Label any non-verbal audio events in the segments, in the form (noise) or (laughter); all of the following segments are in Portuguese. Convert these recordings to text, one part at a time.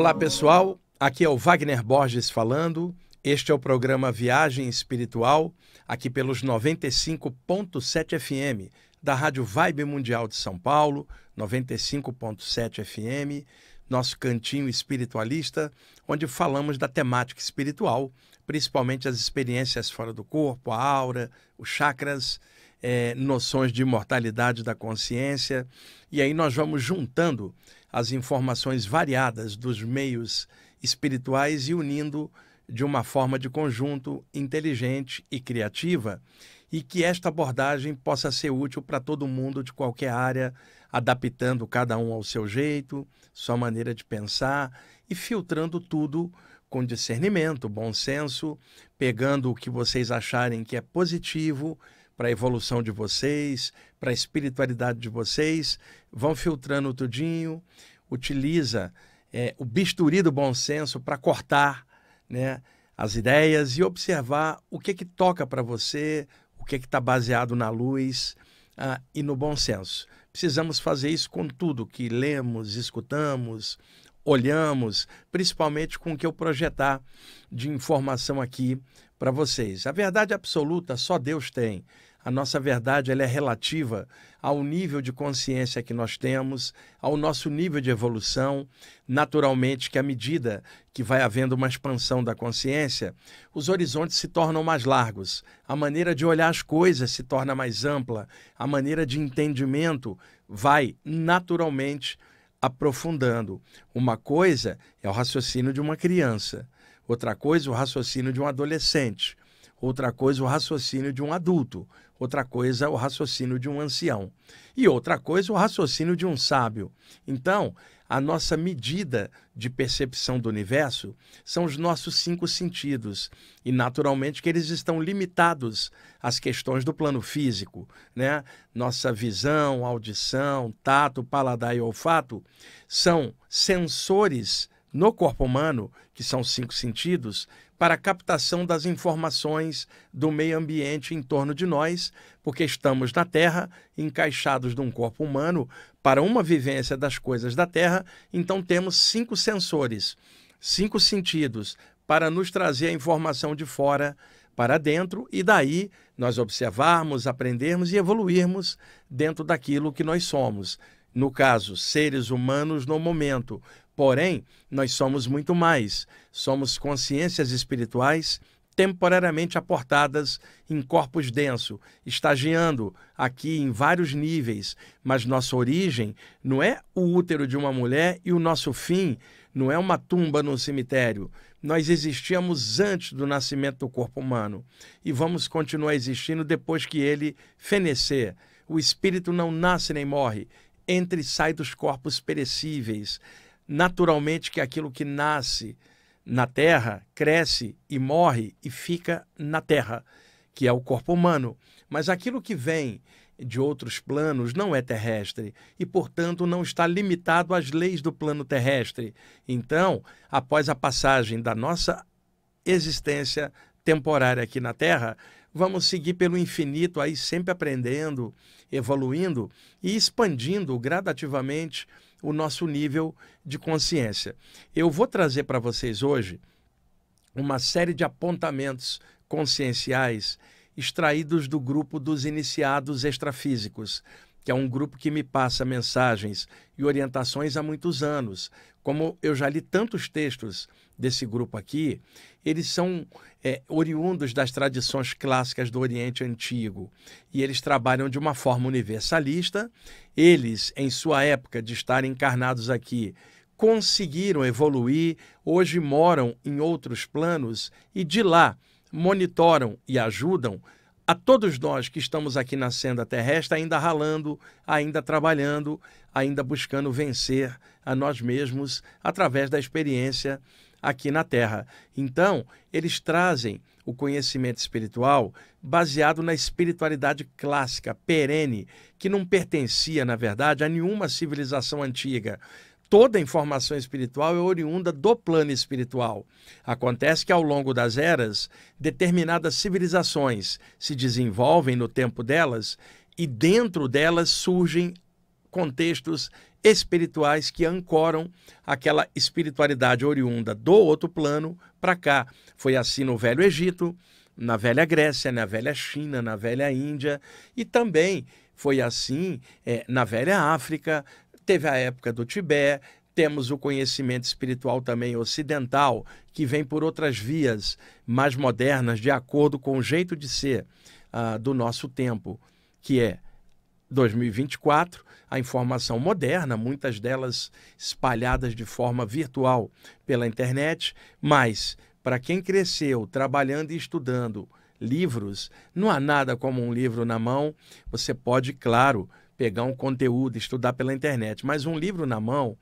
Olá pessoal, aqui é o Wagner Borges falando. Este é o programa Viagem Espiritual, aqui pelos 95.7 FM, da Rádio Vibe Mundial de São Paulo, 95.7 FM, nosso cantinho espiritualista, onde falamos da temática espiritual, principalmente as experiências fora do corpo, a aura, os chakras, é, noções de imortalidade da consciência. E aí nós vamos juntando as informações variadas dos meios espirituais e unindo de uma forma de conjunto inteligente e criativa, e que esta abordagem possa ser útil para todo mundo de qualquer área, adaptando cada um ao seu jeito, sua maneira de pensar e filtrando tudo com discernimento, bom senso, pegando o que vocês acharem que é positivo para a evolução de vocês, para a espiritualidade de vocês. Vão filtrando tudinho, utiliza é, o bisturi do bom senso para cortar né, as ideias e observar o que que toca para você, o que que está baseado na luz ah, e no bom senso. Precisamos fazer isso com tudo que lemos, escutamos, olhamos, principalmente com o que eu projetar de informação aqui para vocês. A verdade absoluta só Deus tem. A nossa verdade ela é relativa ao nível de consciência que nós temos, ao nosso nível de evolução. Naturalmente, que à medida que vai havendo uma expansão da consciência, os horizontes se tornam mais largos, a maneira de olhar as coisas se torna mais ampla, a maneira de entendimento vai naturalmente aprofundando. Uma coisa é o raciocínio de uma criança, outra coisa, é o raciocínio de um adolescente outra coisa o raciocínio de um adulto, outra coisa o raciocínio de um ancião e outra coisa o raciocínio de um sábio. Então, a nossa medida de percepção do universo são os nossos cinco sentidos e naturalmente que eles estão limitados às questões do plano físico, né? Nossa visão, audição, tato, paladar e olfato são sensores no corpo humano, que são cinco sentidos, para a captação das informações do meio ambiente em torno de nós, porque estamos na Terra, encaixados num corpo humano, para uma vivência das coisas da Terra, então temos cinco sensores, cinco sentidos, para nos trazer a informação de fora para dentro e daí nós observarmos, aprendermos e evoluirmos dentro daquilo que nós somos. No caso, seres humanos no momento, Porém, nós somos muito mais. Somos consciências espirituais temporariamente aportadas em corpos denso, estagiando aqui em vários níveis, mas nossa origem não é o útero de uma mulher e o nosso fim não é uma tumba no cemitério. Nós existíamos antes do nascimento do corpo humano e vamos continuar existindo depois que ele fenecer. O espírito não nasce nem morre, entra e sai dos corpos perecíveis naturalmente que aquilo que nasce na terra cresce e morre e fica na terra, que é o corpo humano. Mas aquilo que vem de outros planos não é terrestre e, portanto, não está limitado às leis do plano terrestre. Então, após a passagem da nossa existência temporária aqui na Terra, vamos seguir pelo infinito aí sempre aprendendo, evoluindo e expandindo gradativamente o nosso nível de consciência. Eu vou trazer para vocês hoje uma série de apontamentos conscienciais extraídos do grupo dos iniciados extrafísicos, que é um grupo que me passa mensagens e orientações há muitos anos. Como eu já li tantos textos desse grupo aqui, eles são é, oriundos das tradições clássicas do Oriente Antigo e eles trabalham de uma forma universalista. Eles, em sua época de estarem encarnados aqui, conseguiram evoluir, hoje moram em outros planos e de lá monitoram e ajudam a todos nós que estamos aqui na senda terrestre, ainda ralando, ainda trabalhando, ainda buscando vencer a nós mesmos através da experiência aqui na Terra. Então, eles trazem o conhecimento espiritual baseado na espiritualidade clássica, perene, que não pertencia, na verdade, a nenhuma civilização antiga toda informação espiritual é oriunda do plano espiritual. Acontece que ao longo das eras, determinadas civilizações se desenvolvem no tempo delas e dentro delas surgem contextos espirituais que ancoram aquela espiritualidade oriunda do outro plano para cá. Foi assim no Velho Egito, na Velha Grécia, na Velha China, na Velha Índia e também foi assim é, na Velha África, teve a época do Tibete, temos o conhecimento espiritual também ocidental, que vem por outras vias mais modernas, de acordo com o jeito de ser uh, do nosso tempo, que é 2024, a informação moderna, muitas delas espalhadas de forma virtual pela internet, mas para quem cresceu trabalhando e estudando livros, não há nada como um livro na mão. Você pode, claro, pegar um conteúdo, estudar pela internet, mas um livro na mão,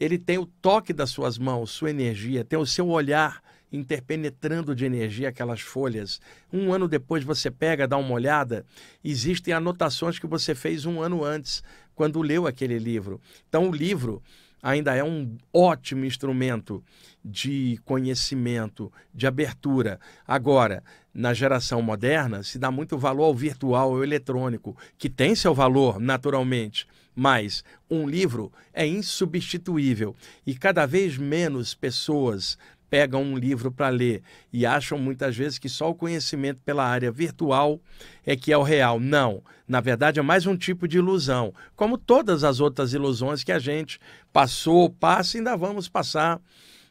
ele tem o toque das suas mãos, sua energia, tem o seu olhar interpenetrando de energia aquelas folhas. Um ano depois você pega, dá uma olhada, existem anotações que você fez um ano antes, quando leu aquele livro. Então, o livro ainda é um ótimo instrumento de conhecimento, de abertura. Agora, na geração moderna, se dá muito valor ao virtual, ao eletrônico, que tem seu valor naturalmente, mas um livro é insubstituível e cada vez menos pessoas pegam um livro para ler e acham muitas vezes que só o conhecimento pela área virtual é que é o real. Não, na verdade é mais um tipo de ilusão, como todas as outras ilusões que a gente passou, passa e ainda vamos passar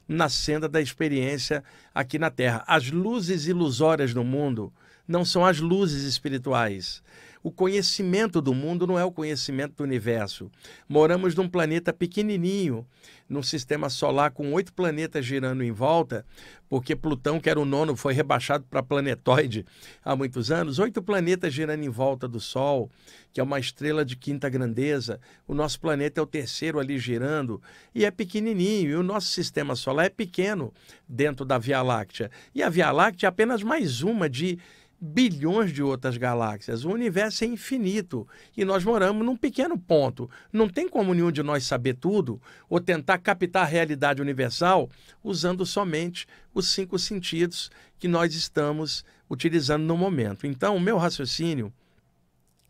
na senda da experiência aqui na Terra. As luzes ilusórias do mundo não são as luzes espirituais. O conhecimento do mundo não é o conhecimento do universo. Moramos num planeta pequenininho, num sistema solar com oito planetas girando em volta, porque Plutão, que era o nono, foi rebaixado para planetoide há muitos anos. Oito planetas girando em volta do Sol, que é uma estrela de quinta grandeza. O nosso planeta é o terceiro ali girando e é pequenininho. E o nosso sistema solar é pequeno dentro da Via Láctea. E a Via Láctea é apenas mais uma de bilhões de outras galáxias. O universo é infinito e nós moramos num pequeno ponto. Não tem como nenhum de nós saber tudo ou tentar captar a realidade universal usando somente os cinco sentidos que nós estamos utilizando no momento. Então, o meu raciocínio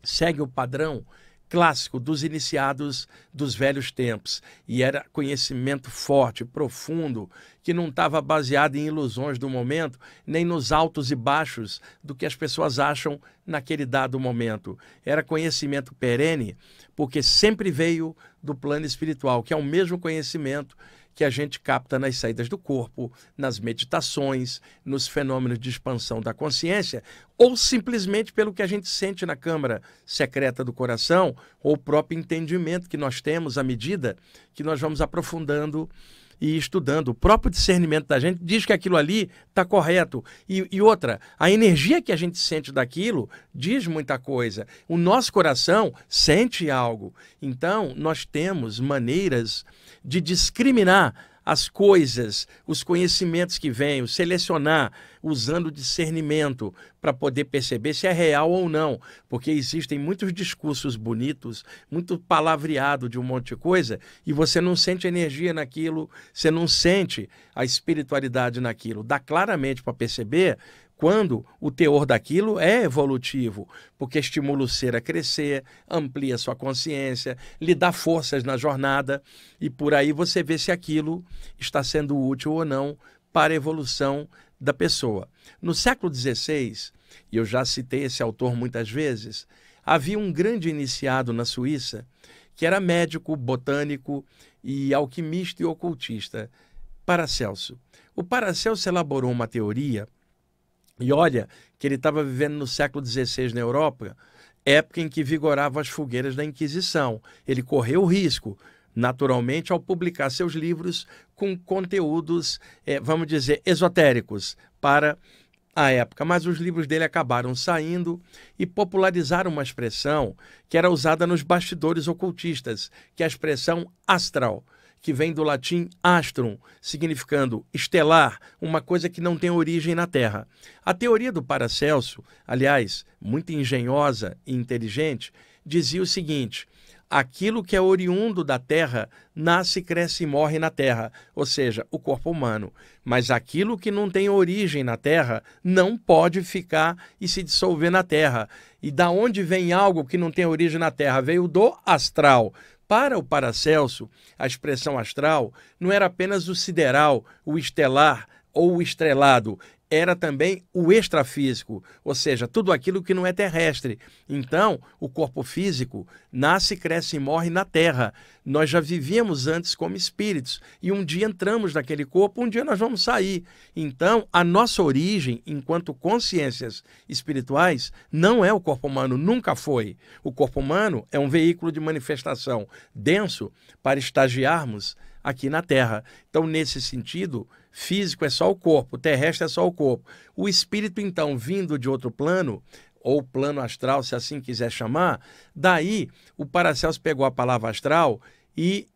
segue o padrão clássico dos iniciados dos velhos tempos. E era conhecimento forte, profundo, que não estava baseado em ilusões do momento, nem nos altos e baixos do que as pessoas acham naquele dado momento. Era conhecimento perene, porque sempre veio do plano espiritual, que é o mesmo conhecimento que a gente capta nas saídas do corpo, nas meditações, nos fenômenos de expansão da consciência, ou simplesmente pelo que a gente sente na câmara secreta do coração, ou o próprio entendimento que nós temos à medida que nós vamos aprofundando e estudando. O próprio discernimento da gente diz que aquilo ali está correto. E, e, outra, a energia que a gente sente daquilo diz muita coisa. O nosso coração sente algo. Então, nós temos maneiras de discriminar as coisas, os conhecimentos que vêm, selecionar usando discernimento para poder perceber se é real ou não, porque existem muitos discursos bonitos, muito palavreado de um monte de coisa e você não sente energia naquilo, você não sente a espiritualidade naquilo. Dá claramente para perceber quando o teor daquilo é evolutivo, porque estimula o ser a crescer, amplia sua consciência, lhe dá forças na jornada e por aí você vê se aquilo está sendo útil ou não para a evolução da pessoa. No século XVI, e eu já citei esse autor muitas vezes, havia um grande iniciado na Suíça que era médico, botânico e alquimista e ocultista, Paracelso. O Paracelso elaborou uma teoria e olha que ele estava vivendo no século XVI na Europa, época em que vigoravam as fogueiras da Inquisição. Ele correu o risco, naturalmente, ao publicar seus livros com conteúdos, é, vamos dizer, esotéricos para a época. Mas os livros dele acabaram saindo e popularizaram uma expressão que era usada nos bastidores ocultistas, que é a expressão astral que vem do latim astrum, significando estelar, uma coisa que não tem origem na Terra. A teoria do Paracelso, aliás, muito engenhosa e inteligente, dizia o seguinte: aquilo que é oriundo da terra nasce, cresce e morre na terra, ou seja, o corpo humano. Mas aquilo que não tem origem na terra não pode ficar e se dissolver na terra. E da onde vem algo que não tem origem na terra? Veio do astral. Para o Paracelso, a expressão astral não era apenas o sideral, o estelar ou o estrelado, era também o extrafísico, ou seja, tudo aquilo que não é terrestre. Então, o corpo físico nasce, cresce e morre na Terra. Nós já vivíamos antes como espíritos e um dia entramos naquele corpo, um dia nós vamos sair. Então, a nossa origem, enquanto consciências espirituais, não é o corpo humano, nunca foi. O corpo humano é um veículo de manifestação denso para estagiarmos aqui na Terra. Então, nesse sentido, físico é só o corpo, o terrestre é só o corpo. O espírito, então, vindo de outro plano, ou plano astral, se assim quiser chamar, daí o Paracelso pegou a palavra astral e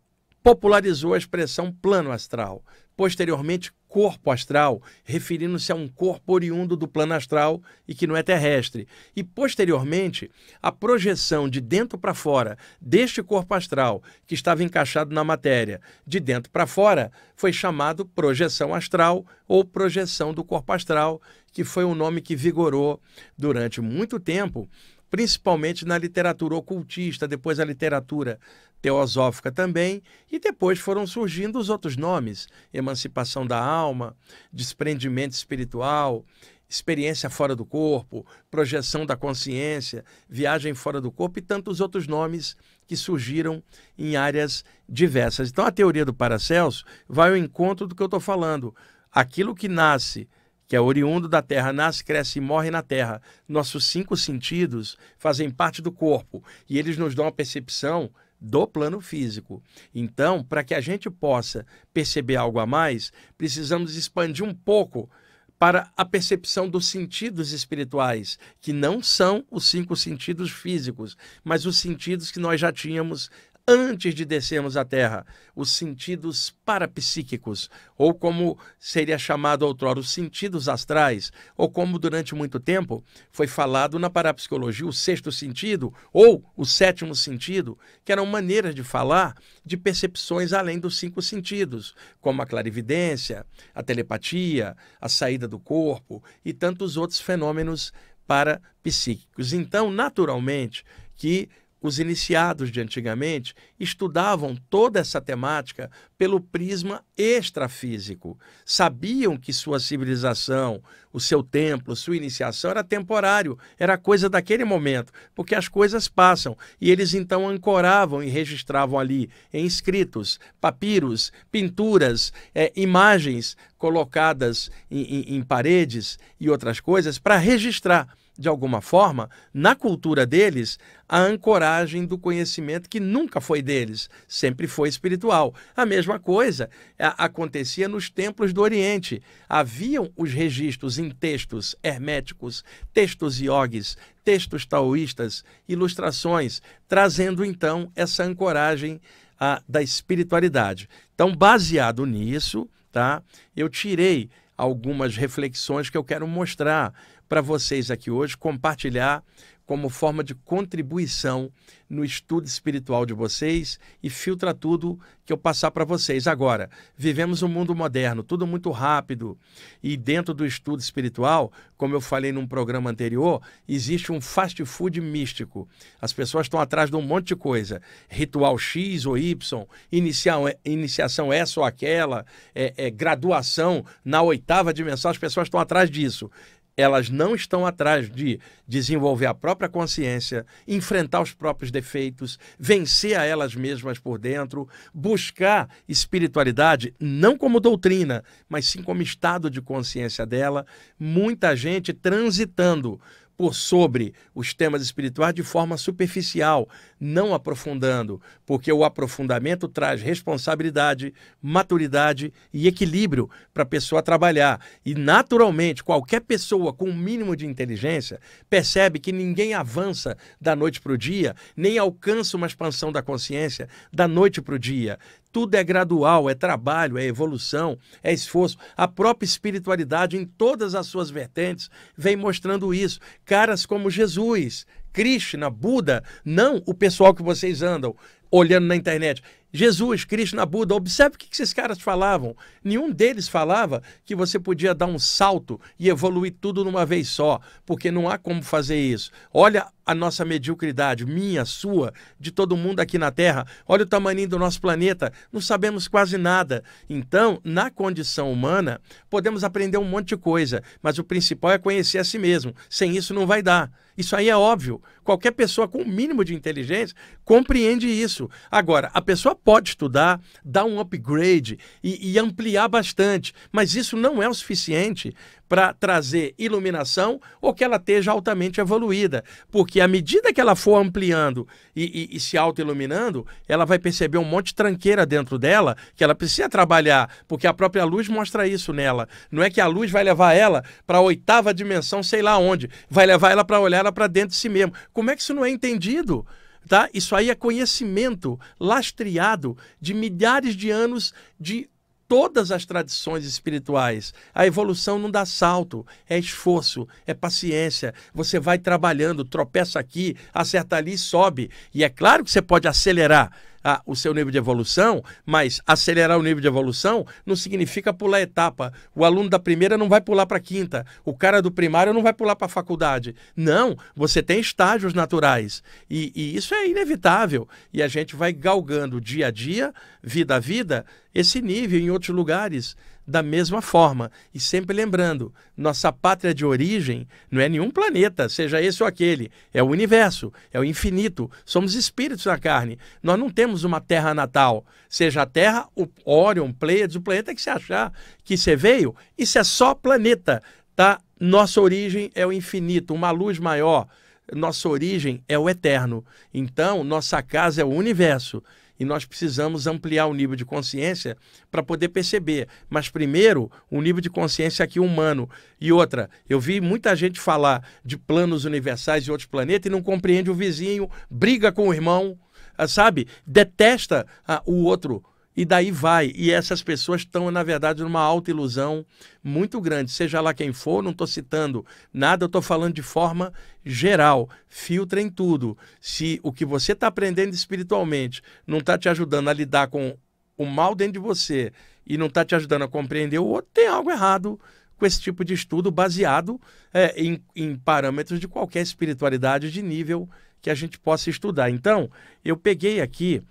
popularizou a expressão plano astral posteriormente corpo astral, referindo-se a um corpo oriundo do plano astral e que não é terrestre. E posteriormente, a projeção de dentro para fora deste corpo astral, que estava encaixado na matéria, de dentro para fora, foi chamado projeção astral ou projeção do corpo astral, que foi um nome que vigorou durante muito tempo principalmente na literatura ocultista, depois a literatura teosófica também, e depois foram surgindo os outros nomes: emancipação da alma, desprendimento espiritual, experiência fora do corpo, projeção da consciência, viagem fora do corpo e tantos outros nomes que surgiram em áreas diversas. Então a teoria do Paracelso vai ao encontro do que eu estou falando. Aquilo que nasce que é oriundo da terra, nasce, cresce e morre na terra. Nossos cinco sentidos fazem parte do corpo e eles nos dão a percepção do plano físico. Então, para que a gente possa perceber algo a mais, precisamos expandir um pouco para a percepção dos sentidos espirituais, que não são os cinco sentidos físicos, mas os sentidos que nós já tínhamos antes de descermos à Terra, os sentidos parapsíquicos, ou como seria chamado outrora, os sentidos astrais, ou como durante muito tempo foi falado na parapsicologia, o sexto sentido ou o sétimo sentido, que eram maneiras de falar de percepções além dos cinco sentidos, como a clarividência, a telepatia, a saída do corpo e tantos outros fenômenos parapsíquicos. Então, naturalmente, que os iniciados de antigamente estudavam toda essa temática pelo prisma extrafísico. Sabiam que sua civilização, o seu templo, sua iniciação era temporário, era coisa daquele momento, porque as coisas passam. E eles então ancoravam e registravam ali em escritos, papiros, pinturas, é, imagens colocadas em, em, em paredes e outras coisas para registrar de alguma forma, na cultura deles, a ancoragem do conhecimento que nunca foi deles, sempre foi espiritual. A mesma coisa é, acontecia nos templos do Oriente. Haviam os registros em textos herméticos, textos iogues, textos taoístas, ilustrações, trazendo então essa ancoragem a, da espiritualidade. Então, baseado nisso, tá? Eu tirei algumas reflexões que eu quero mostrar para vocês aqui hoje compartilhar como forma de contribuição no estudo espiritual de vocês e filtra tudo que eu passar para vocês. Agora, vivemos um mundo moderno, tudo muito rápido, e dentro do estudo espiritual, como eu falei num programa anterior, existe um fast food místico. As pessoas estão atrás de um monte de coisa: ritual X ou Y, iniciação, iniciação essa ou aquela, é, é, graduação na oitava dimensão, as pessoas estão atrás disso elas não estão atrás de desenvolver a própria consciência, enfrentar os próprios defeitos, vencer a elas mesmas por dentro, buscar espiritualidade não como doutrina, mas sim como estado de consciência dela. Muita gente transitando por sobre os temas espirituais de forma superficial, não aprofundando, porque o aprofundamento traz responsabilidade, maturidade e equilíbrio para a pessoa trabalhar. E, naturalmente, qualquer pessoa com o um mínimo de inteligência percebe que ninguém avança da noite para o dia, nem alcança uma expansão da consciência da noite para o dia. Tudo é gradual, é trabalho, é evolução, é esforço. A própria espiritualidade, em todas as suas vertentes, vem mostrando isso. Caras como Jesus, Krishna, Buda, não o pessoal que vocês andam olhando na internet. Jesus, Krishna, Buda, observe o que esses caras falavam. Nenhum deles falava que você podia dar um salto e evoluir tudo numa vez só, porque não há como fazer isso. Olha a nossa mediocridade, minha, sua, de todo mundo aqui na Terra. Olha o tamanho do nosso planeta, não sabemos quase nada. Então, na condição humana, podemos aprender um monte de coisa, mas o principal é conhecer a si mesmo. Sem isso não vai dar. Isso aí é óbvio. Qualquer pessoa com o um mínimo de inteligência compreende isso. Agora, a pessoa pode estudar, dar um upgrade e, e ampliar bastante, mas isso não é o suficiente para trazer iluminação ou que ela esteja altamente evoluída, porque porque à medida que ela for ampliando e, e, e se auto-iluminando, ela vai perceber um monte de tranqueira dentro dela que ela precisa trabalhar, porque a própria luz mostra isso nela. Não é que a luz vai levar ela para a oitava dimensão, sei lá onde, vai levar ela para olhar ela para dentro de si mesmo. Como é que isso não é entendido? Tá? Isso aí é conhecimento lastreado de milhares de anos de todas as tradições espirituais. A evolução não dá salto, é esforço, é paciência. Você vai trabalhando, tropeça aqui, acerta ali, sobe. E é claro que você pode acelerar a, o seu nível de evolução, mas acelerar o nível de evolução não significa pular etapa. O aluno da primeira não vai pular para a quinta, o cara do primário não vai pular para a faculdade. Não, você tem estágios naturais e, e isso é inevitável. E a gente vai galgando dia a dia, vida a vida, esse nível em outros lugares da mesma forma. E sempre lembrando, nossa pátria de origem não é nenhum planeta, seja esse ou aquele, é o universo, é o infinito. Somos espíritos na carne. Nós não temos uma terra natal, seja a Terra, o Orion, Pleiades, o planeta que você achar que você veio, isso é só planeta, tá? Nossa origem é o infinito, uma luz maior. Nossa origem é o eterno. Então, nossa casa é o universo e nós precisamos ampliar o nível de consciência para poder perceber. Mas primeiro, o nível de consciência aqui humano. E outra, eu vi muita gente falar de planos universais de outros planetas e não compreende o vizinho, briga com o irmão, ah, sabe? Detesta ah, o outro e daí vai. E essas pessoas estão, na verdade, numa alta ilusão muito grande. Seja lá quem for, não estou citando nada, eu estou falando de forma geral. Filtra em tudo. Se o que você está aprendendo espiritualmente não está te ajudando a lidar com o mal dentro de você e não está te ajudando a compreender o outro, tem algo errado com esse tipo de estudo baseado é, em, em parâmetros de qualquer espiritualidade de nível que a gente possa estudar. Então, eu peguei aqui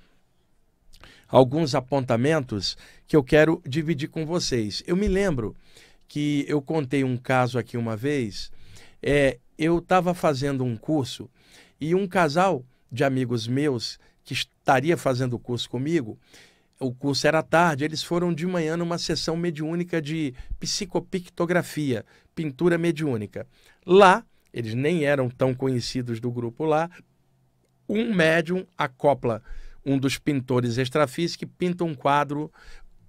alguns apontamentos que eu quero dividir com vocês. Eu me lembro que eu contei um caso aqui uma vez. É, eu estava fazendo um curso e um casal de amigos meus que estaria fazendo o curso comigo, o curso era tarde, eles foram de manhã numa sessão mediúnica de psicopictografia, pintura mediúnica. Lá, eles nem eram tão conhecidos do grupo lá, um médium acopla um dos pintores extrafísicos que pinta um quadro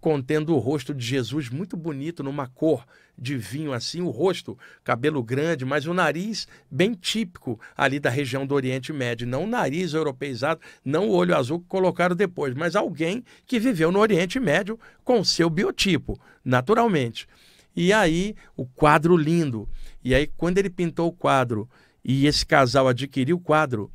contendo o rosto de Jesus muito bonito numa cor de vinho assim, o rosto, cabelo grande, mas o nariz bem típico ali da região do Oriente Médio, não o nariz europeizado, não o olho azul que colocaram depois, mas alguém que viveu no Oriente Médio com seu biotipo, naturalmente. E aí o quadro lindo. E aí quando ele pintou o quadro e esse casal adquiriu o quadro,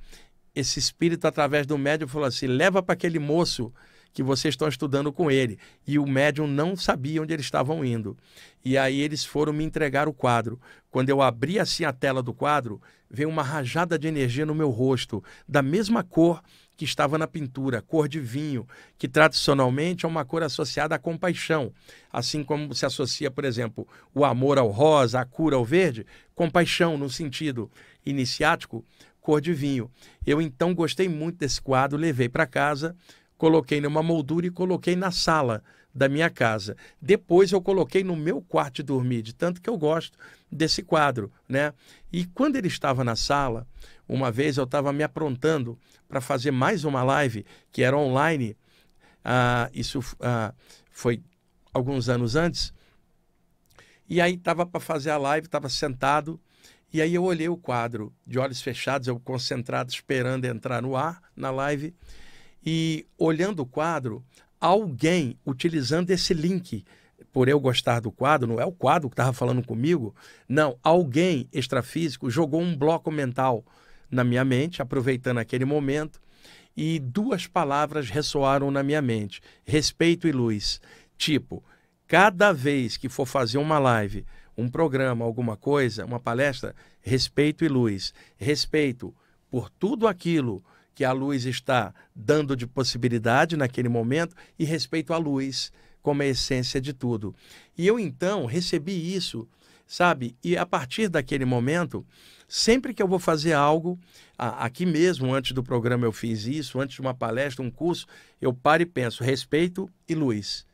esse espírito, através do médium, falou assim: leva para aquele moço que vocês estão estudando com ele. E o médium não sabia onde eles estavam indo. E aí eles foram me entregar o quadro. Quando eu abri assim a tela do quadro, veio uma rajada de energia no meu rosto, da mesma cor que estava na pintura, cor de vinho, que tradicionalmente é uma cor associada à compaixão. Assim como se associa, por exemplo, o amor ao rosa, a cura ao verde, compaixão no sentido iniciático cor de vinho. Eu então gostei muito desse quadro, levei para casa, coloquei numa moldura e coloquei na sala da minha casa. Depois eu coloquei no meu quarto de dormir, de tanto que eu gosto desse quadro, né? E quando ele estava na sala, uma vez eu estava me aprontando para fazer mais uma live que era online. Ah, isso ah, foi alguns anos antes. E aí estava para fazer a live, estava sentado e aí eu olhei o quadro de olhos fechados, eu concentrado, esperando entrar no ar, na live, e olhando o quadro, alguém utilizando esse link, por eu gostar do quadro, não é o quadro que estava falando comigo, não, alguém extrafísico jogou um bloco mental na minha mente, aproveitando aquele momento, e duas palavras ressoaram na minha mente: respeito e luz. Tipo, cada vez que for fazer uma live um programa, alguma coisa, uma palestra, respeito e luz. Respeito por tudo aquilo que a luz está dando de possibilidade naquele momento e respeito à luz como a essência de tudo. E eu então recebi isso, sabe? E a partir daquele momento, sempre que eu vou fazer algo, aqui mesmo, antes do programa eu fiz isso, antes de uma palestra, um curso, eu paro e penso, respeito e luz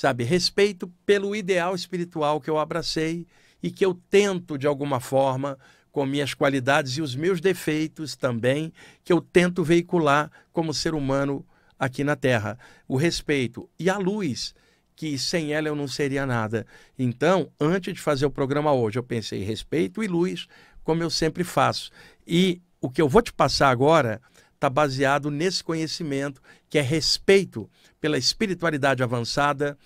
sabe? Respeito pelo ideal espiritual que eu abracei e que eu tento, de alguma forma, com minhas qualidades e os meus defeitos também, que eu tento veicular como ser humano aqui na Terra. O respeito e a luz, que sem ela eu não seria nada. Então, antes de fazer o programa hoje, eu pensei respeito e luz, como eu sempre faço. E o que eu vou te passar agora está baseado nesse conhecimento, que é respeito pela espiritualidade avançada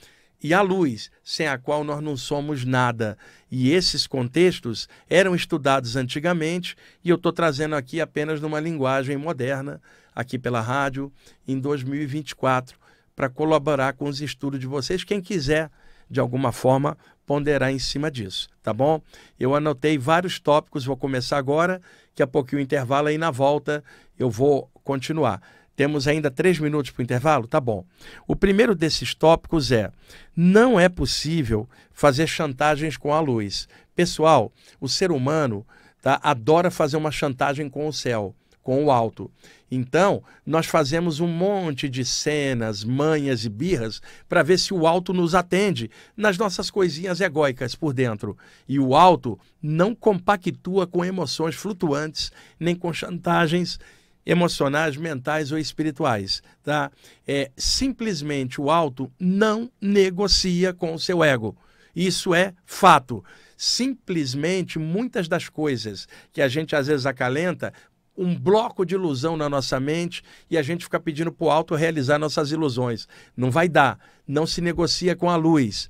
e a luz, sem a qual nós não somos nada. E esses contextos eram estudados antigamente, e eu estou trazendo aqui apenas numa linguagem moderna, aqui pela rádio, em 2024, para colaborar com os estudos de vocês. Quem quiser, de alguma forma, ponderar em cima disso, tá bom? Eu anotei vários tópicos, vou começar agora, que a pouquinho o intervalo aí na volta eu vou continuar. Temos ainda três minutos para o intervalo? Tá bom. O primeiro desses tópicos é: não é possível fazer chantagens com a luz. Pessoal, o ser humano tá, adora fazer uma chantagem com o céu com o alto. Então, nós fazemos um monte de cenas, manhas e birras para ver se o alto nos atende nas nossas coisinhas egóicas por dentro. E o alto não compactua com emoções flutuantes, nem com chantagens emocionais, mentais ou espirituais, tá? É simplesmente o alto não negocia com o seu ego. Isso é fato. Simplesmente muitas das coisas que a gente às vezes acalenta um bloco de ilusão na nossa mente e a gente fica pedindo para o alto realizar nossas ilusões. Não vai dar. Não se negocia com a luz.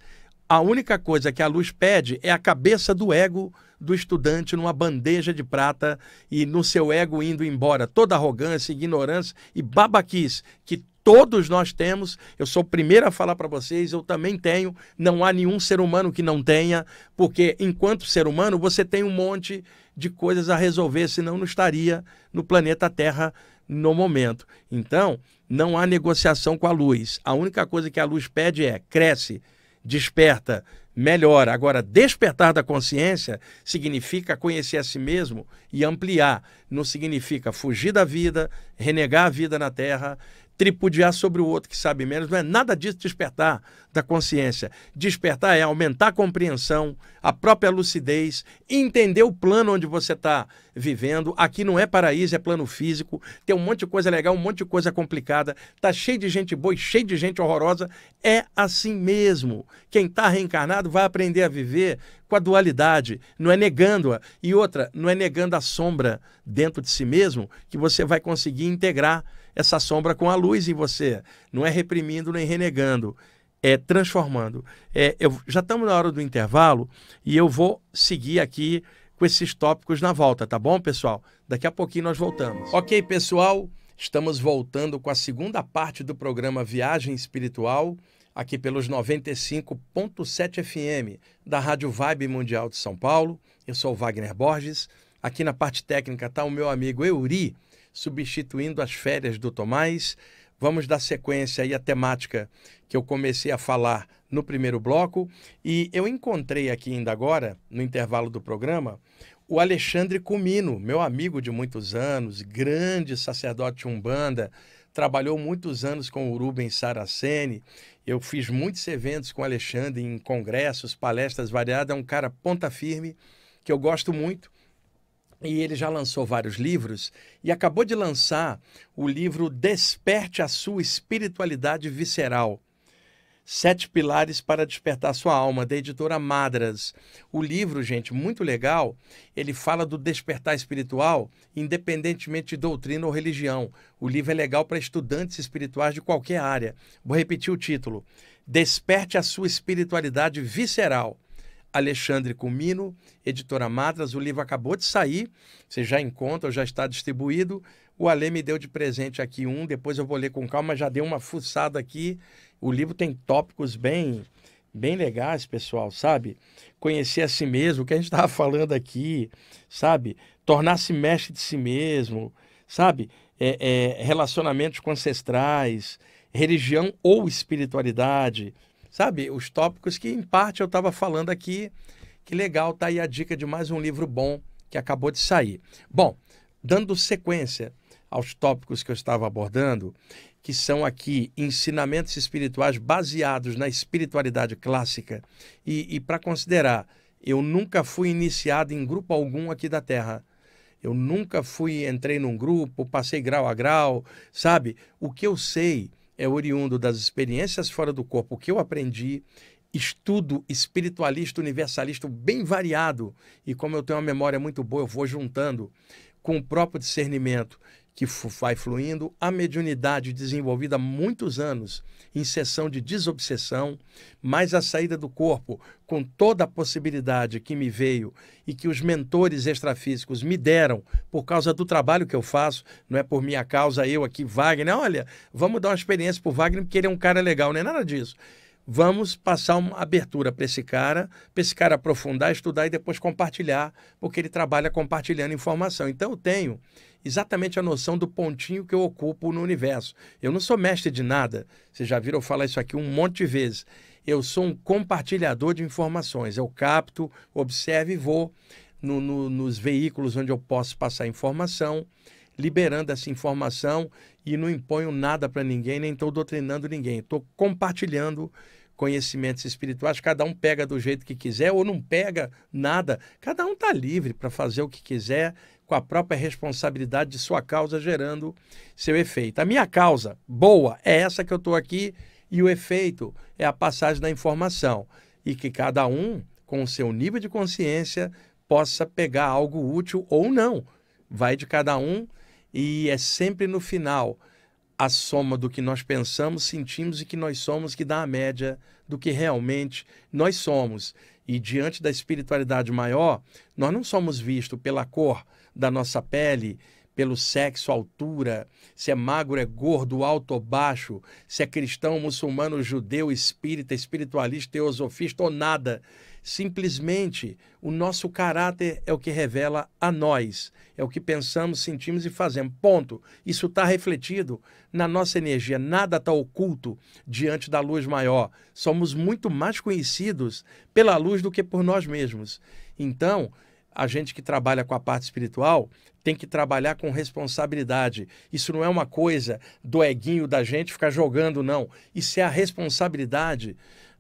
A única coisa que a luz pede é a cabeça do ego do estudante numa bandeja de prata e no seu ego indo embora toda arrogância, ignorância e babaquice que todos nós temos. Eu sou o primeiro a falar para vocês, eu também tenho. Não há nenhum ser humano que não tenha, porque enquanto ser humano você tem um monte de coisas a resolver, senão não estaria no planeta Terra no momento. Então, não há negociação com a luz. A única coisa que a luz pede é cresce, desperta, melhora. Agora, despertar da consciência significa conhecer a si mesmo e ampliar. Não significa fugir da vida, renegar a vida na Terra, tripudiar sobre o outro que sabe menos, não é nada disso despertar da consciência. Despertar é aumentar a compreensão, a própria lucidez, entender o plano onde você está vivendo. Aqui não é paraíso, é plano físico. Tem um monte de coisa legal, um monte de coisa complicada. Tá cheio de gente boa e cheio de gente horrorosa. É assim mesmo. Quem está reencarnado vai aprender a viver com a dualidade, não é negando-a. E outra, não é negando a sombra dentro de si mesmo que você vai conseguir integrar essa sombra com a luz em você. Não é reprimindo nem renegando, é transformando. É, eu, já estamos na hora do intervalo e eu vou seguir aqui com esses tópicos na volta, tá bom, pessoal? Daqui a pouquinho nós voltamos. Ok, pessoal, estamos voltando com a segunda parte do programa Viagem Espiritual, aqui pelos 95.7 FM da Rádio Vibe Mundial de São Paulo. Eu sou o Wagner Borges. Aqui na parte técnica está o meu amigo Euri, substituindo as férias do Tomás. Vamos dar sequência aí à temática que eu comecei a falar no primeiro bloco. E eu encontrei aqui ainda agora, no intervalo do programa, o Alexandre Cumino, meu amigo de muitos anos, grande sacerdote umbanda, trabalhou muitos anos com o Rubens Saraceni. Eu fiz muitos eventos com o Alexandre em congressos, palestras variadas. É um cara ponta firme que eu gosto muito e ele já lançou vários livros e acabou de lançar o livro Desperte a Sua Espiritualidade Visceral. Sete Pilares para Despertar Sua Alma, da editora Madras. O livro, gente, muito legal, ele fala do despertar espiritual, independentemente de doutrina ou religião. O livro é legal para estudantes espirituais de qualquer área. Vou repetir o título: Desperte a Sua Espiritualidade Visceral Alexandre Cumino, editora Matras. O livro acabou de sair, você já encontra, já está distribuído. O Ale me deu de presente aqui um, depois eu vou ler com calma, já dei uma fuçada aqui. O livro tem tópicos bem bem legais, pessoal, sabe? Conhecer a si mesmo, o que a gente estava (laughs) falando aqui, sabe? Tornar-se mestre de si mesmo, sabe? É, é, relacionamentos com ancestrais, religião ou espiritualidade, sabe, os tópicos que, em parte, eu estava falando aqui. Que legal, tá aí a dica de mais um livro bom que acabou de sair. Bom, dando sequência aos tópicos que eu estava abordando, que são aqui ensinamentos espirituais baseados na espiritualidade clássica, e, e para considerar, eu nunca fui iniciado em grupo algum aqui da Terra. Eu nunca fui, entrei num grupo, passei grau a grau, sabe? O que eu sei é oriundo das experiências fora do corpo que eu aprendi, estudo espiritualista, universalista bem variado, e como eu tenho uma memória muito boa, eu vou juntando com o próprio discernimento que vai fluindo, a mediunidade desenvolvida há muitos anos em sessão de desobsessão, mais a saída do corpo com toda a possibilidade que me veio e que os mentores extrafísicos me deram por causa do trabalho que eu faço, não é por minha causa eu aqui, Wagner, olha, vamos dar uma experiência para o Wagner porque ele é um cara legal, não é nada disso vamos passar uma abertura para esse cara, para esse cara aprofundar, estudar e depois compartilhar, porque ele trabalha compartilhando informação. Então eu tenho exatamente a noção do pontinho que eu ocupo no universo. Eu não sou mestre de nada, vocês já viram eu falar isso aqui um monte de vezes. Eu sou um compartilhador de informações. Eu capto, observo e vou no, no, nos veículos onde eu posso passar informação liberando essa informação e não imponho nada para ninguém, nem estou doutrinando ninguém. Estou compartilhando conhecimentos espirituais, cada um pega do jeito que quiser ou não pega nada. Cada um está livre para fazer o que quiser com a própria responsabilidade de sua causa gerando seu efeito. A minha causa boa é essa que eu estou aqui e o efeito é a passagem da informação e que cada um, com o seu nível de consciência, possa pegar algo útil ou não. Vai de cada um e é sempre no final a soma do que nós pensamos, sentimos e que nós somos que dá a média do que realmente nós somos. E diante da espiritualidade maior, nós não somos vistos pela cor da nossa pele, pelo sexo, altura, se é magro, é gordo, alto ou baixo, se é cristão, muçulmano, judeu, espírita, espiritualista, teosofista ou nada. Simplesmente o nosso caráter é o que revela a nós, é o que pensamos, sentimos e fazemos. Ponto. Isso está refletido na nossa energia. Nada está oculto diante da luz maior. Somos muito mais conhecidos pela luz do que por nós mesmos. Então, a gente que trabalha com a parte espiritual tem que trabalhar com responsabilidade. Isso não é uma coisa do eguinho da gente ficar jogando, não. Isso é a responsabilidade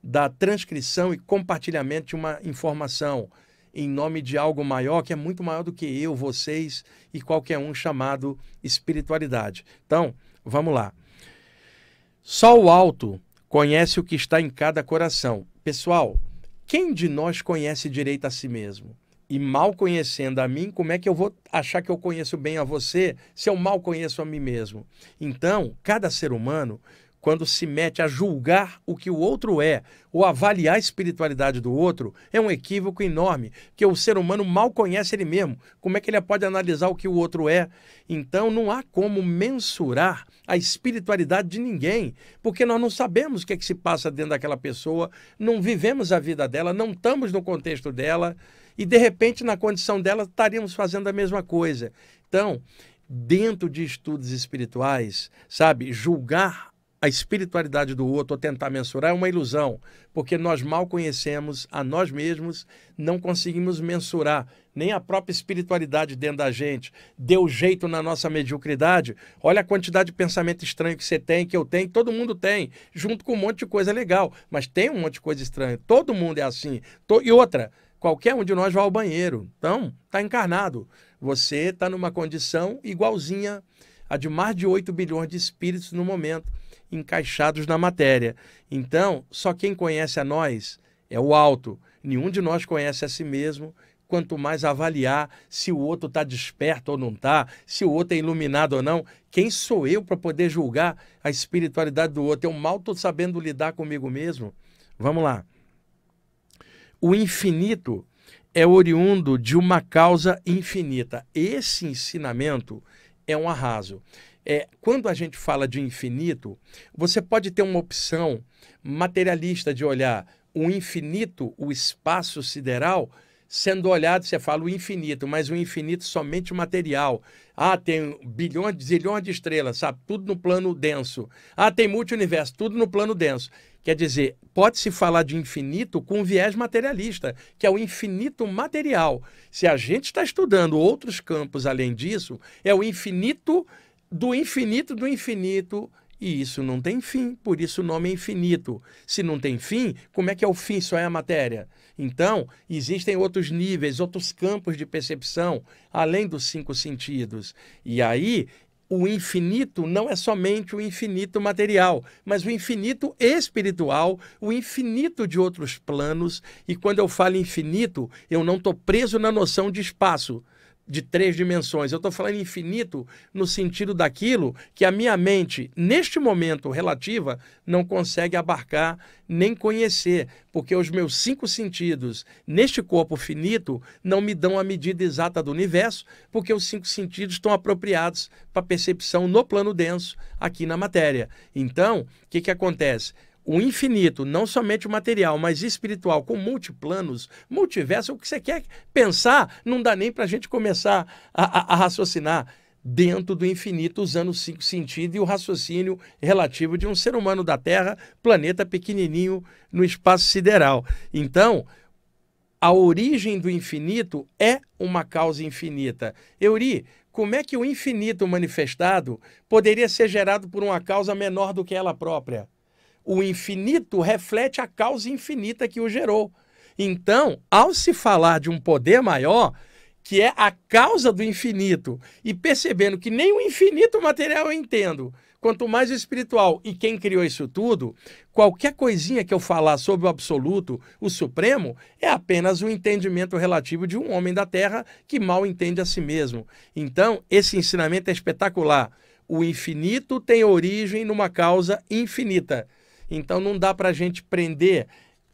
da transcrição e compartilhamento de uma informação em nome de algo maior que é muito maior do que eu, vocês e qualquer um chamado espiritualidade. Então, vamos lá. Só o alto conhece o que está em cada coração. Pessoal, quem de nós conhece direito a si mesmo? E mal conhecendo a mim, como é que eu vou achar que eu conheço bem a você se eu mal conheço a mim mesmo? Então, cada ser humano quando se mete a julgar o que o outro é ou avaliar a espiritualidade do outro, é um equívoco enorme, que o ser humano mal conhece ele mesmo. Como é que ele pode analisar o que o outro é? Então não há como mensurar a espiritualidade de ninguém, porque nós não sabemos o que, é que se passa dentro daquela pessoa, não vivemos a vida dela, não estamos no contexto dela e de repente na condição dela estaríamos fazendo a mesma coisa. Então, dentro de estudos espirituais, sabe, julgar a espiritualidade do outro ou tentar mensurar é uma ilusão, porque nós mal conhecemos a nós mesmos, não conseguimos mensurar nem a própria espiritualidade dentro da gente. Deu jeito na nossa mediocridade. Olha a quantidade de pensamento estranho que você tem, que eu tenho, todo mundo tem, junto com um monte de coisa legal. Mas tem um monte de coisa estranha. Todo mundo é assim. E outra, qualquer um de nós vai ao banheiro. Então, está encarnado. Você está numa condição igualzinha a de mais de 8 bilhões de espíritos no momento, encaixados na matéria. Então, só quem conhece a nós é o alto. Nenhum de nós conhece a si mesmo, quanto mais avaliar se o outro está desperto ou não está, se o outro é iluminado ou não. Quem sou eu para poder julgar a espiritualidade do outro? Eu mal estou sabendo lidar comigo mesmo. Vamos lá. O infinito é oriundo de uma causa infinita. Esse ensinamento é um arraso. É, quando a gente fala de infinito, você pode ter uma opção materialista de olhar o infinito, o espaço sideral, sendo olhado, você fala o infinito, mas o infinito somente material. Ah, tem bilhões, zilhões de estrelas, sabe? Tudo no plano denso. Ah, tem multiverso, tudo no plano denso. Quer dizer, pode-se falar de infinito com um viés materialista, que é o infinito material. Se a gente está estudando outros campos além disso, é o infinito do infinito do infinito. E isso não tem fim, por isso o nome é infinito. Se não tem fim, como é que é o fim? Só é a matéria. Então, existem outros níveis, outros campos de percepção, além dos cinco sentidos. E aí, o infinito não é somente o infinito material, mas o infinito espiritual, o infinito de outros planos. E quando eu falo infinito, eu não estou preso na noção de espaço de três dimensões. Eu estou falando infinito no sentido daquilo que a minha mente, neste momento relativa, não consegue abarcar nem conhecer, porque os meus cinco sentidos, neste corpo finito, não me dão a medida exata do universo, porque os cinco sentidos estão apropriados para percepção no plano denso, aqui na matéria. Então, o que, que acontece? o infinito, não somente material, mas espiritual, com multiplanos, multiverso, o que você quer pensar, não dá nem para a gente começar a, a, a raciocinar dentro do infinito, usando o sentido e o raciocínio relativo de um ser humano da Terra, planeta pequenininho no espaço sideral. Então, a origem do infinito é uma causa infinita. Euri, como é que o infinito manifestado poderia ser gerado por uma causa menor do que ela própria? o infinito reflete a causa infinita que o gerou. Então, ao se falar de um poder maior, que é a causa do infinito, e percebendo que nem o infinito material eu entendo, quanto mais o espiritual, e quem criou isso tudo, qualquer coisinha que eu falar sobre o absoluto, o supremo, é apenas o um entendimento relativo de um homem da terra que mal entende a si mesmo. Então, esse ensinamento é espetacular. O infinito tem origem numa causa infinita. Então não dá para a gente prender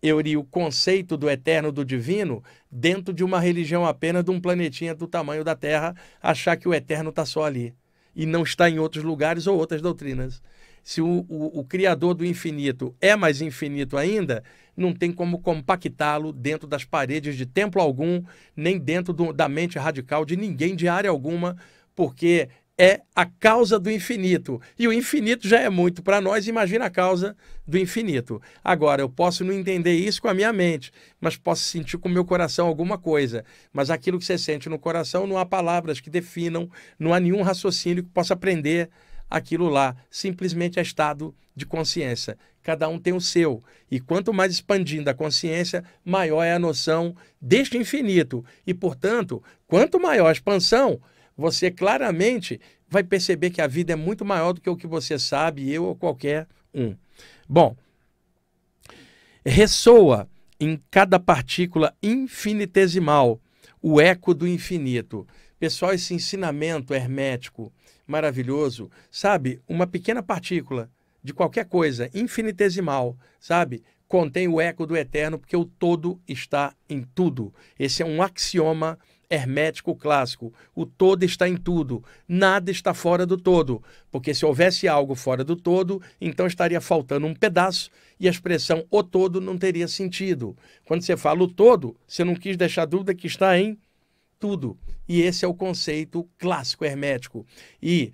Euri, o conceito do eterno, do divino, dentro de uma religião apenas de um planetinha do tamanho da Terra, achar que o eterno está só ali e não está em outros lugares ou outras doutrinas. Se o, o, o Criador do infinito é mais infinito ainda, não tem como compactá-lo dentro das paredes de templo algum, nem dentro do, da mente radical de ninguém de área alguma, porque é a causa do infinito. E o infinito já é muito para nós, imagina a causa do infinito. Agora, eu posso não entender isso com a minha mente, mas posso sentir com o meu coração alguma coisa. Mas aquilo que você sente no coração, não há palavras que definam, não há nenhum raciocínio que possa aprender aquilo lá. Simplesmente é estado de consciência. Cada um tem o seu. E quanto mais expandindo a consciência, maior é a noção deste infinito. E, portanto, quanto maior a expansão, você claramente vai perceber que a vida é muito maior do que o que você sabe, eu ou qualquer um. Bom, ressoa em cada partícula infinitesimal o eco do infinito. Pessoal, esse ensinamento hermético maravilhoso, sabe? Uma pequena partícula de qualquer coisa infinitesimal, sabe? Contém o eco do eterno, porque o todo está em tudo. Esse é um axioma hermético clássico. O todo está em tudo, nada está fora do todo, porque se houvesse algo fora do todo, então estaria faltando um pedaço e a expressão o todo não teria sentido. Quando você fala o todo, você não quis deixar dúvida que está em tudo. E esse é o conceito clássico hermético. E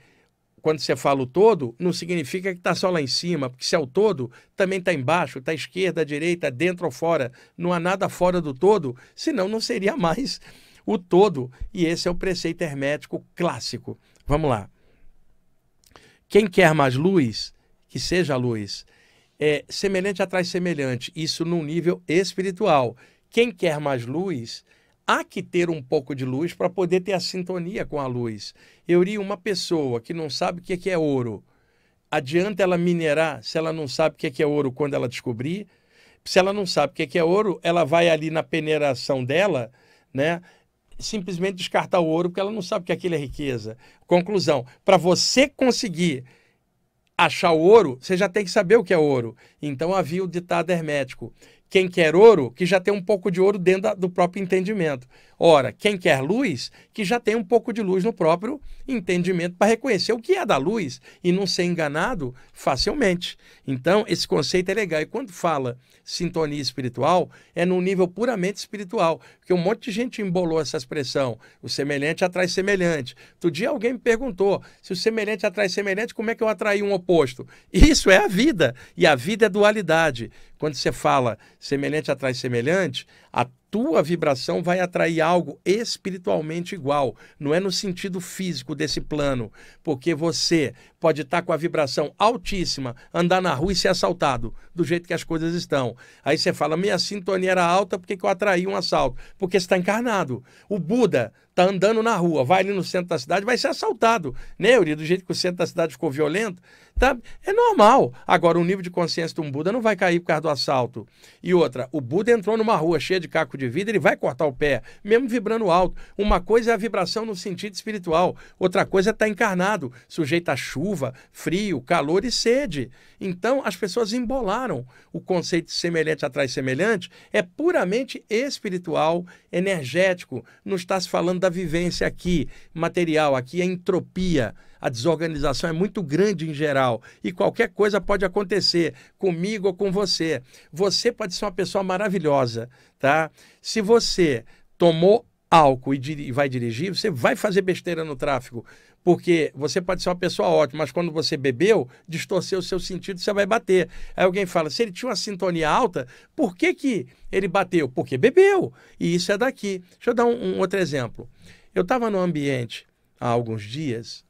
quando você fala o todo, não significa que está só lá em cima, porque se é o todo, também está embaixo, está à esquerda, à direita, dentro ou fora. Não há nada fora do todo, senão não seria mais o todo, e esse é o preceito hermético clássico. Vamos lá. Quem quer mais luz, que seja luz. É, semelhante atrai semelhante, isso num nível espiritual. Quem quer mais luz, há que ter um pouco de luz para poder ter a sintonia com a luz. Eu li uma pessoa que não sabe o que é, é ouro. Adianta ela minerar se ela não sabe o é que é ouro quando ela descobrir? Se ela não sabe o que é, é ouro, ela vai ali na peneiração dela, né? simplesmente descartar o ouro porque ela não sabe que aquilo é riqueza. Conclusão: para você conseguir achar o ouro, você já tem que saber o que é ouro. Então havia o ditado hermético: quem quer ouro, que já tem um pouco de ouro dentro da, do próprio entendimento. Ora, quem quer luz, que já tem um pouco de luz no próprio entendimento para reconhecer o que é da luz e não ser enganado facilmente. Então, esse conceito é legal. E quando fala sintonia espiritual, é num nível puramente espiritual, porque um monte de gente embolou essa expressão. O semelhante atrai semelhante. Outro dia alguém me perguntou: se o semelhante atrai semelhante, como é que eu atraí um oposto? Isso é a vida. E a vida é dualidade. Quando você fala semelhante atrai semelhante, a tua vibração vai atrair algo espiritualmente igual. Não é no sentido físico desse plano, porque você pode estar tá com a vibração altíssima, andar na rua e ser assaltado, do jeito que as coisas estão. Aí você fala, minha sintonia era alta porque eu atraí um assalto, porque está encarnado. O Buda tá andando na rua, vai ali no centro da cidade, vai ser assaltado, né, Yuri? Do jeito que o centro da cidade ficou violento, tá? É normal. Agora, o nível de consciência de um Buda não vai cair por causa do assalto. E outra, o Buda entrou numa rua cheia de caco de vidro, ele vai cortar o pé, mesmo vibrando alto. Uma coisa é a vibração no sentido espiritual, outra coisa é estar tá encarnado, sujeito a chuva, frio, calor e sede. Então, as pessoas embolaram. O conceito semelhante atrás semelhante é puramente espiritual, energético, não está se falando da da vivência aqui, material, aqui a é entropia, a desorganização é muito grande em geral e qualquer coisa pode acontecer comigo ou com você. Você pode ser uma pessoa maravilhosa, tá? Se você tomou álcool e vai dirigir, você vai fazer besteira no tráfego, porque você pode ser uma pessoa ótima, mas quando você bebeu, distorceu o seu sentido, você vai bater. Aí alguém fala, se ele tinha uma sintonia alta, por que, que ele bateu? Porque bebeu. E isso é daqui. Deixa eu dar um, um outro exemplo. Eu estava no ambiente há alguns dias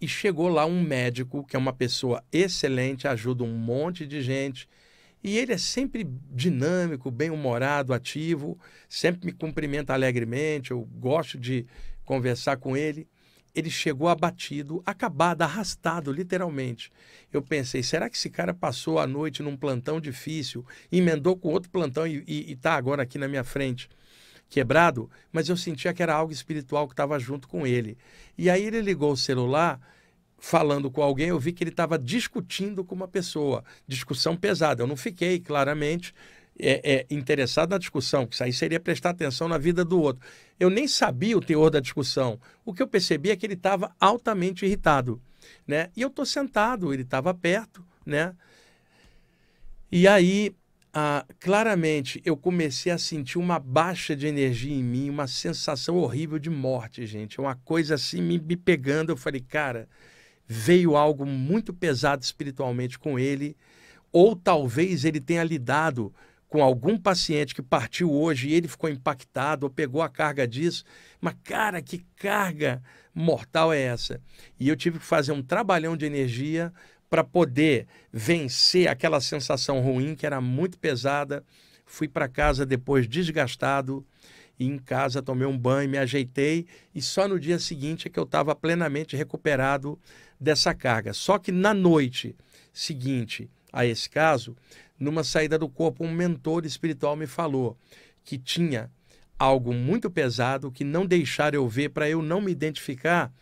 e chegou lá um médico, que é uma pessoa excelente, ajuda um monte de gente. E ele é sempre dinâmico, bem-humorado, ativo, sempre me cumprimenta alegremente, eu gosto de conversar com ele ele chegou abatido, acabado, arrastado, literalmente. Eu pensei, será que esse cara passou a noite num plantão difícil, emendou com outro plantão e está agora aqui na minha frente, quebrado? Mas eu sentia que era algo espiritual que estava junto com ele. E aí ele ligou o celular, falando com alguém, eu vi que ele estava discutindo com uma pessoa, discussão pesada. Eu não fiquei, claramente, é, é, interessado na discussão, que isso aí seria prestar atenção na vida do outro. Eu nem sabia o teor da discussão. O que eu percebi é que ele estava altamente irritado. Né? E eu estou sentado, ele estava perto. Né? E aí, ah, claramente, eu comecei a sentir uma baixa de energia em mim, uma sensação horrível de morte, gente. É uma coisa assim me, me pegando. Eu falei, cara, veio algo muito pesado espiritualmente com ele. Ou talvez ele tenha lidado com algum paciente que partiu hoje e ele ficou impactado ou pegou a carga disso. Mas, cara, que carga mortal é essa? E eu tive que fazer um trabalhão de energia para poder vencer aquela sensação ruim que era muito pesada. Fui para casa depois desgastado e em casa tomei um banho, me ajeitei e só no dia seguinte é que eu estava plenamente recuperado dessa carga. Só que na noite seguinte, a esse caso, numa saída do corpo, um mentor espiritual me falou que tinha algo muito pesado que não deixaram eu ver para eu não me identificar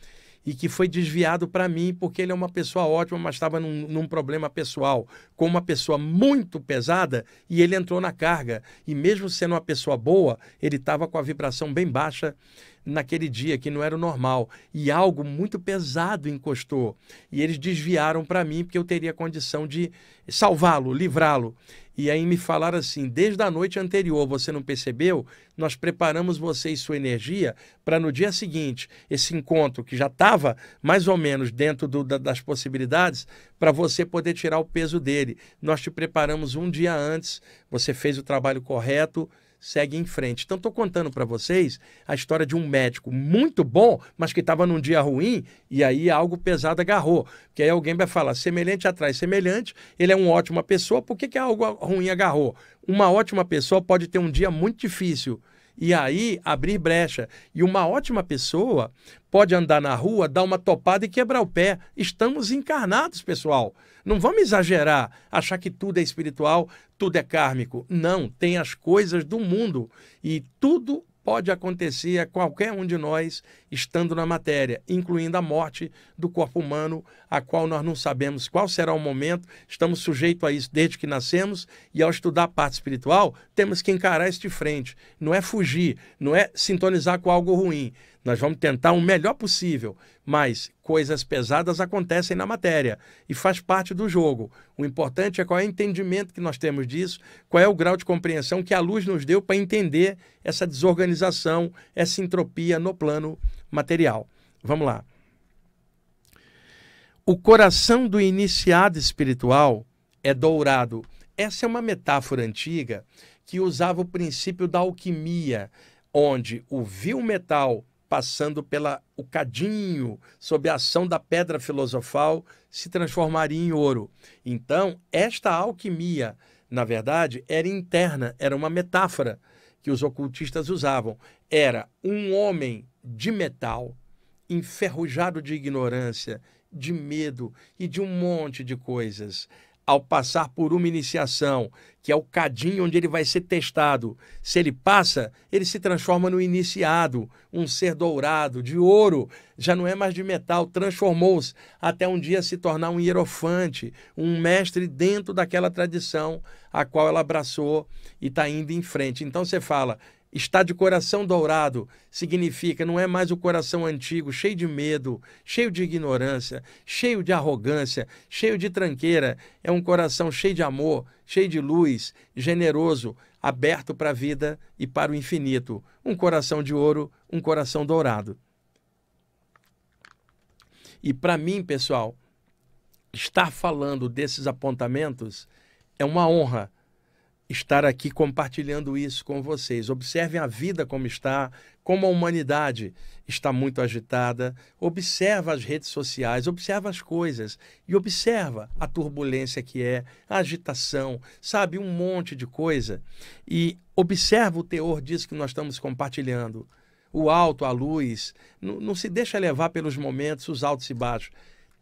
e que foi desviado para mim porque ele é uma pessoa ótima, mas estava num, num, problema pessoal com uma pessoa muito pesada e ele entrou na carga. E mesmo sendo uma pessoa boa, ele estava com a vibração bem baixa naquele dia que não era o normal e algo muito pesado encostou e eles desviaram para mim porque eu teria condição de salvá-lo, livrá-lo. E aí me falaram assim: desde a noite anterior você não percebeu? Nós preparamos você e sua energia para no dia seguinte, esse encontro que já estava mais ou menos dentro do, das possibilidades, para você poder tirar o peso dele. Nós te preparamos um dia antes, você fez o trabalho correto segue em frente. Então, estou contando para vocês a história de um médico muito bom, mas que estava num dia ruim e aí algo pesado agarrou. Porque aí alguém vai falar, semelhante atrás, semelhante, ele é uma ótima pessoa, por que, que algo ruim agarrou? Uma ótima pessoa pode ter um dia muito difícil e aí abrir brecha. E uma ótima pessoa pode andar na rua, dar uma topada e quebrar o pé. Estamos encarnados, pessoal. Não vamos exagerar, achar que tudo é espiritual, tudo é kármico. Não, tem as coisas do mundo e tudo pode acontecer a qualquer um de nós estando na matéria, incluindo a morte do corpo humano, a qual nós não sabemos qual será o momento, estamos sujeitos a isso desde que nascemos e ao estudar a parte espiritual, temos que encarar isso de frente. Não é fugir, não é sintonizar com algo ruim. Nós vamos tentar o melhor possível, mas coisas pesadas acontecem na matéria e faz parte do jogo. O importante é qual é o entendimento que nós temos disso, qual é o grau de compreensão que a luz nos deu para entender essa desorganização, essa entropia no plano material. Vamos lá. O coração do iniciado espiritual é dourado. Essa é uma metáfora antiga que usava o princípio da alquimia, onde o vil metal passando pela o cadinho, sob a ação da pedra filosofal, se transformaria em ouro. Então, esta alquimia, na verdade, era interna, era uma metáfora que os ocultistas usavam. Era um homem de metal, enferrujado de ignorância, de medo e de um monte de coisas ao passar por uma iniciação, que é o cadinho onde ele vai ser testado. Se ele passa, ele se transforma no iniciado, um ser dourado, de ouro, já não é mais de metal, transformou-se até um dia se tornar um hierofante, um mestre dentro daquela tradição a qual ela abraçou e está indo em frente. Então você fala, Está de coração dourado significa não é mais o coração antigo, cheio de medo, cheio de ignorância, cheio de arrogância, cheio de tranqueira. É um coração cheio de amor, cheio de luz, generoso, aberto para a vida e para o infinito. Um coração de ouro, um coração dourado. E para mim, pessoal, estar falando desses apontamentos é uma honra estar aqui compartilhando isso com vocês. Observem a vida como está, como a humanidade está muito agitada. Observa as redes sociais, observa as coisas e observa a turbulência que é, a agitação, sabe, um monte de coisa. E observa o teor disso que nós estamos compartilhando. O alto, a luz, não, não se deixa levar pelos momentos, os altos e baixos.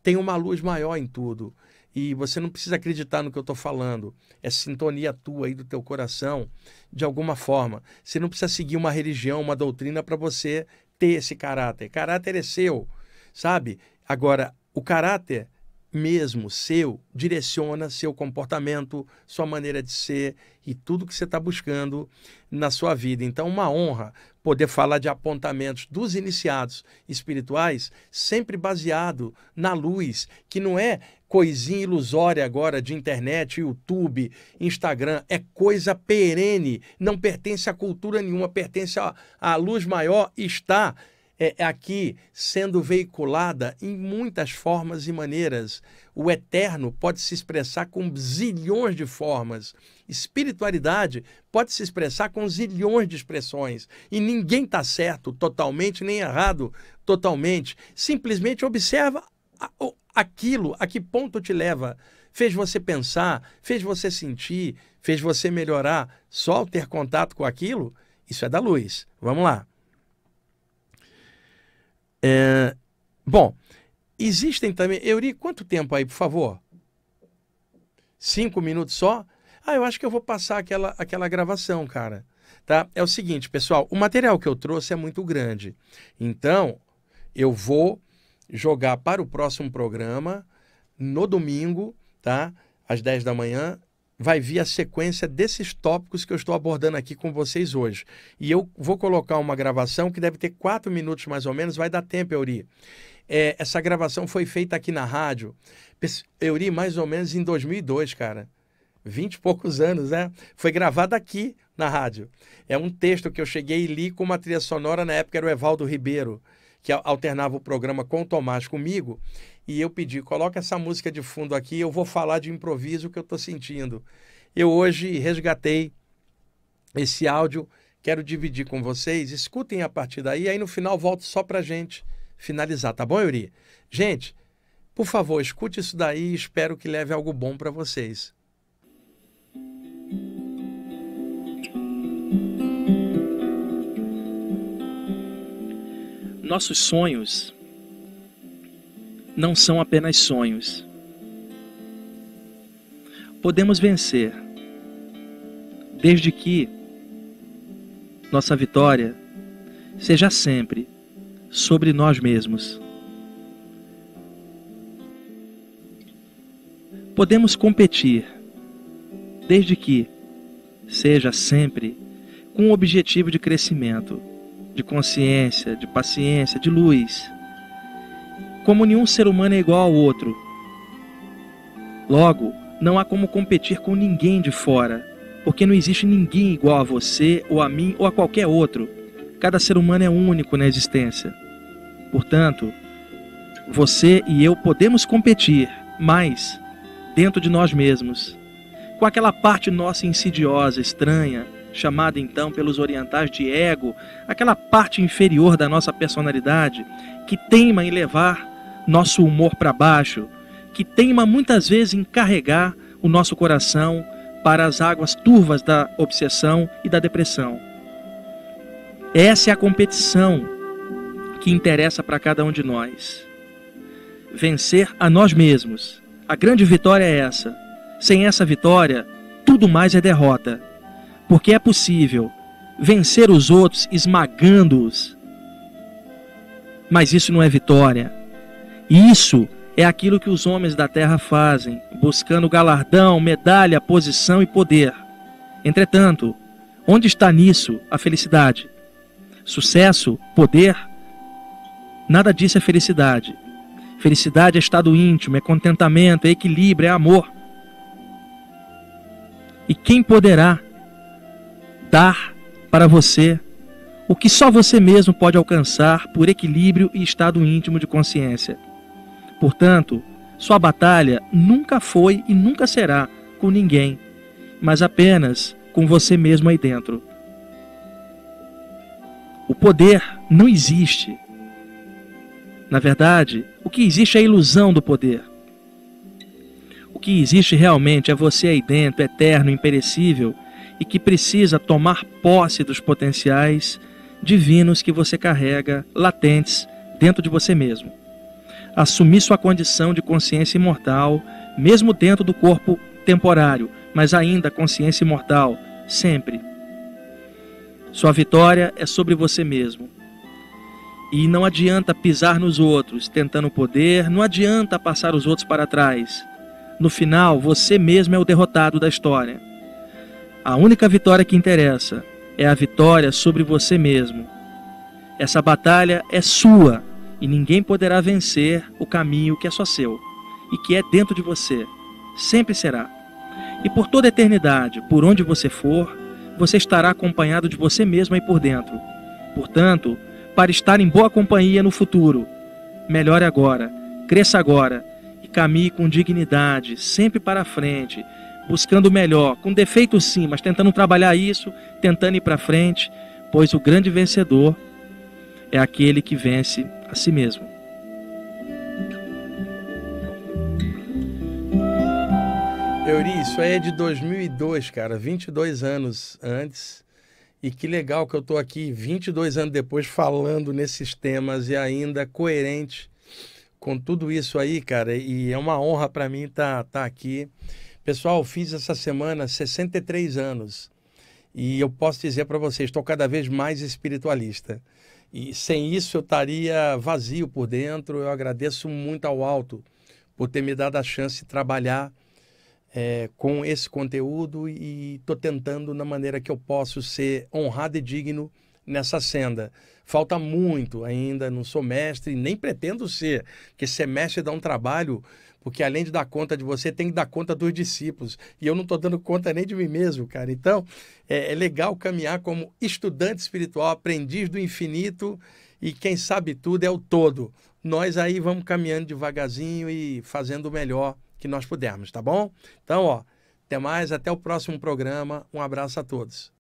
Tem uma luz maior em tudo e você não precisa acreditar no que eu estou falando. É sintonia tua aí do teu coração, de alguma forma. Você não precisa seguir uma religião, uma doutrina para você ter esse caráter. Caráter é seu, sabe? Agora, o caráter mesmo seu direciona seu comportamento, sua maneira de ser e tudo que você está buscando na sua vida. Então, uma honra poder falar de apontamentos dos iniciados espirituais, sempre baseado na luz, que não é coisinha ilusória agora de internet, YouTube, Instagram. É coisa perene, não pertence a cultura nenhuma, pertence à luz maior, está é, é, aqui sendo veiculada em muitas formas e maneiras. O eterno pode se expressar com zilhões de formas. Espiritualidade pode se expressar com zilhões de expressões. E ninguém está certo totalmente, nem errado totalmente. Simplesmente observa a, aquilo, a que ponto te leva? Fez você pensar, fez você sentir, fez você melhorar só ao ter contato com aquilo? Isso é da luz. Vamos lá. É, bom, existem também. Euri, quanto tempo aí, por favor? Cinco minutos só? Ah, eu acho que eu vou passar aquela, aquela gravação, cara. Tá? É o seguinte, pessoal, o material que eu trouxe é muito grande. Então, eu vou jogar para o próximo programa, no domingo, tá? Às 10 da manhã, vai vir a sequência desses tópicos que eu estou abordando aqui com vocês hoje. E eu vou colocar uma gravação que deve ter quatro minutos mais ou menos, vai dar tempo, Euri. É, essa gravação foi feita aqui na rádio, Euri, mais ou menos em 2002, cara. Vinte e poucos anos, né? Foi gravada aqui na rádio. É um texto que eu cheguei e li com uma trilha sonora, na época era o Evaldo Ribeiro que alternava o programa com o Tomás comigo, e eu pedi, coloca essa música de fundo aqui, eu vou falar de improviso o que eu estou sentindo. Eu hoje resgatei esse áudio, quero dividir com vocês, escutem a partir daí, aí no final volto só para gente finalizar, tá bom, Yuri? Gente, por favor, escute isso daí e espero que leve algo bom para vocês. nossos sonhos não são apenas sonhos. Podemos vencer, desde que nossa vitória seja sempre sobre nós mesmos. Podemos competir, desde que seja sempre com o objetivo de crescimento de consciência, de paciência, de luz. Como nenhum ser humano é igual ao outro. Logo, não há como competir com ninguém de fora, porque não existe ninguém igual a você, ou a mim, ou a qualquer outro. Cada ser humano é único na existência. Portanto, você e eu podemos competir, mas dentro de nós mesmos, com aquela parte nossa insidiosa, estranha, chamada então pelos orientais de ego, aquela parte inferior da nossa personalidade que teima em levar nosso humor para baixo, que teima muitas vezes em carregar o nosso coração para as águas turvas da obsessão e da depressão. Essa é a competição que interessa para cada um de nós. Vencer a nós mesmos. A grande vitória é essa. Sem essa vitória, tudo mais é derrota. Porque é possível vencer os outros esmagando-os. Mas isso não é vitória. Isso é aquilo que os homens da terra fazem, buscando galardão, medalha, posição e poder. Entretanto, onde está nisso a felicidade? Sucesso, poder? Nada disso é felicidade. Felicidade é estado íntimo, é contentamento, é equilíbrio, é amor. E quem poderá dar para você o que só você mesmo pode alcançar por equilíbrio e estado íntimo de consciência. Portanto, sua batalha nunca foi e nunca será com ninguém, mas apenas com você mesmo aí dentro. O poder não existe. Na verdade, o que existe é a ilusão do poder. O que existe realmente é você aí dentro, eterno, imperecível, e que precisa tomar posse dos potenciais divinos que você carrega latentes dentro de você mesmo. Assumir sua condição de consciência imortal, mesmo dentro do corpo temporário, mas ainda consciência imortal, sempre. Sua vitória é sobre você mesmo. E não adianta pisar nos outros tentando poder, não adianta passar os outros para trás. No final, você mesmo é o derrotado da história. A única vitória que interessa é a vitória sobre você mesmo. Essa batalha é sua e ninguém poderá vencer o caminho que é só seu e que é dentro de você. Sempre será. E por toda a eternidade, por onde você for, você estará acompanhado de você mesmo aí por dentro. Portanto, para estar em boa companhia no futuro, melhore agora, cresça agora e caminhe com dignidade, sempre para frente, buscando o melhor, com defeito sim, mas tentando trabalhar isso, tentando ir para frente, pois o grande vencedor é aquele que vence a si mesmo. Euri, isso aí é de 2002, cara, 22 anos antes. E que legal que eu estou aqui 22 anos depois falando nesses temas e ainda coerente com tudo isso aí, cara. E é uma honra para mim estar tá, tá aqui. Pessoal, fiz essa semana 63 anos e eu posso dizer para vocês, estou cada vez mais espiritualista. E sem isso eu estaria vazio por dentro. Eu agradeço muito ao alto por ter me dado a chance de trabalhar é, com esse conteúdo e estou tentando na maneira que eu posso ser honrado e digno nessa senda. Falta muito ainda, não sou mestre, nem pretendo ser, porque ser mestre dá um trabalho porque além de dar conta de você, tem que dar conta dos discípulos. E eu não estou dando conta nem de mim mesmo, cara. Então, é, é legal caminhar como estudante espiritual, aprendiz do infinito e quem sabe tudo é o todo. Nós aí vamos caminhando devagarzinho e fazendo o melhor que nós pudermos, tá bom? Então, ó, até mais, até o próximo programa. Um abraço a todos.